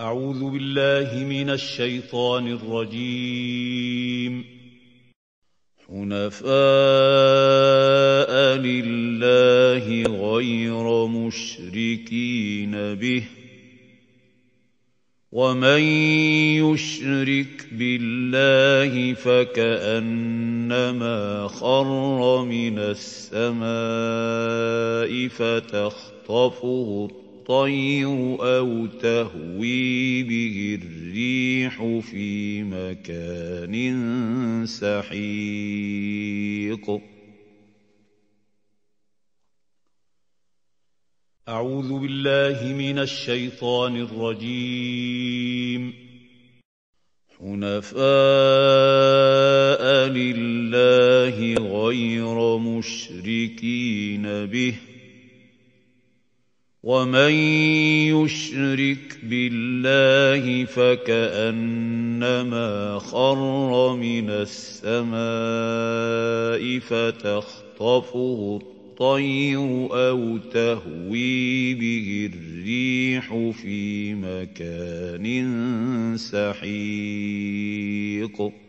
أعوذ بالله من الشيطان الرجيم حنفاء لله غير مشركين به ومن يشرك بالله فكأنما خر من السماء فتخطفه الطير الطير أو تهوي به الريح في مكان سحيق أعوذ بالله من الشيطان الرجيم حنفاء لله غير مشركين به ۖ ومن يشرك بالله فكأنما خر من السماء فتخطفه الطير أو تهوي به الريح في مكان سحيق